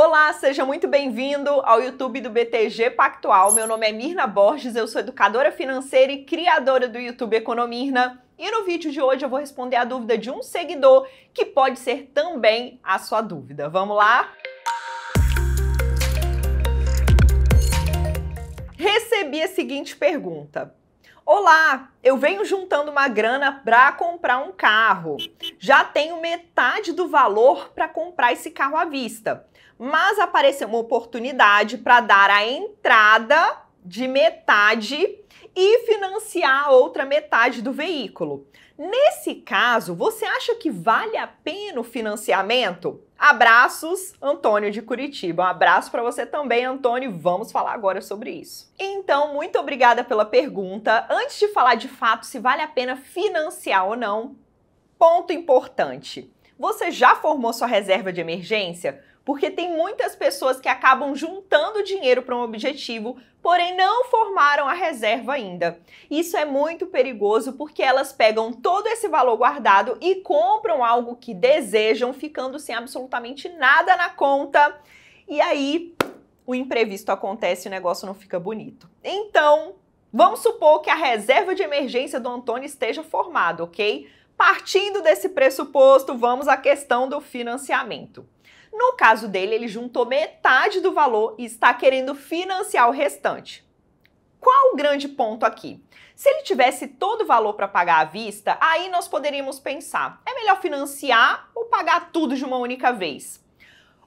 Olá, seja muito bem-vindo ao YouTube do BTG Pactual. Meu nome é Mirna Borges, eu sou educadora financeira e criadora do YouTube Economirna. E no vídeo de hoje eu vou responder a dúvida de um seguidor que pode ser também a sua dúvida. Vamos lá? Recebi a seguinte pergunta: Olá, eu venho juntando uma grana para comprar um carro. Já tenho metade do valor para comprar esse carro à vista, mas apareceu uma oportunidade para dar a entrada de metade e financiar a outra metade do veículo. Nesse caso, você acha que vale a pena o financiamento? Abraços, Antônio de Curitiba. Um abraço para você também, Antônio. Vamos falar agora sobre isso. Então, muito obrigada pela pergunta. Antes de falar de fato se vale a pena financiar ou não, ponto importante. Você já formou sua reserva de emergência? porque tem muitas pessoas que acabam juntando dinheiro para um objetivo, porém não formaram a reserva ainda. Isso é muito perigoso porque elas pegam todo esse valor guardado e compram algo que desejam, ficando sem absolutamente nada na conta. E aí o imprevisto acontece e o negócio não fica bonito. Então, vamos supor que a reserva de emergência do Antônio esteja formada, ok? Partindo desse pressuposto, vamos à questão do financiamento. No caso dele, ele juntou metade do valor e está querendo financiar o restante. Qual o grande ponto aqui? Se ele tivesse todo o valor para pagar à vista, aí nós poderíamos pensar: é melhor financiar ou pagar tudo de uma única vez?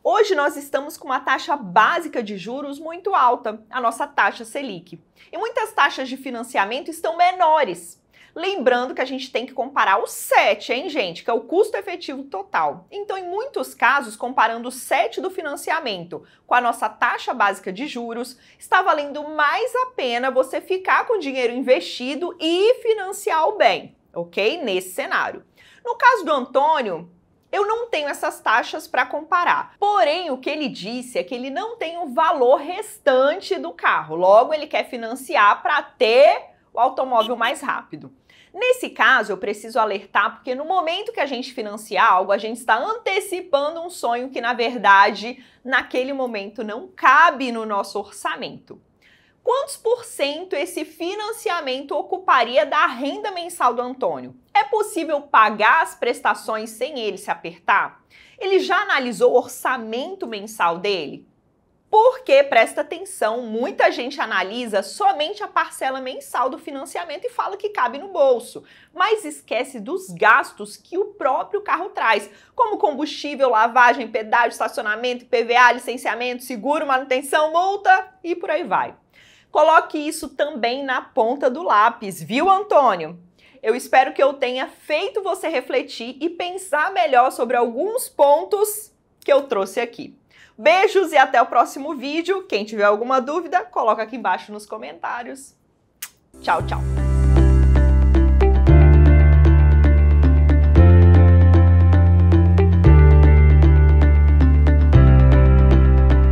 Hoje nós estamos com uma taxa básica de juros muito alta, a nossa taxa Selic. E muitas taxas de financiamento estão menores. Lembrando que a gente tem que comparar o 7, hein, gente? Que é o custo efetivo total. Então, em muitos casos, comparando o 7 do financiamento com a nossa taxa básica de juros, está valendo mais a pena você ficar com o dinheiro investido e financiar o bem, ok? Nesse cenário. No caso do Antônio, eu não tenho essas taxas para comparar. Porém, o que ele disse é que ele não tem o valor restante do carro. Logo, ele quer financiar para ter o automóvel mais rápido. Nesse caso, eu preciso alertar porque no momento que a gente financia algo, a gente está antecipando um sonho que, na verdade, naquele momento não cabe no nosso orçamento quantos por cento esse financiamento ocuparia da renda mensal do Antônio? É possível pagar as prestações sem ele se apertar? Ele já analisou o orçamento mensal dele? Porque, presta atenção, muita gente analisa somente a parcela mensal do financiamento e fala que cabe no bolso, mas esquece dos gastos que o próprio carro traz, como combustível, lavagem, pedágio, estacionamento, PVA, licenciamento, seguro, manutenção, multa e por aí vai. Coloque isso também na ponta do lápis, viu, Antônio? Eu espero que eu tenha feito você refletir e pensar melhor sobre alguns pontos que eu trouxe aqui. Beijos e até o próximo vídeo. Quem tiver alguma dúvida, coloca aqui embaixo nos comentários. Tchau, tchau!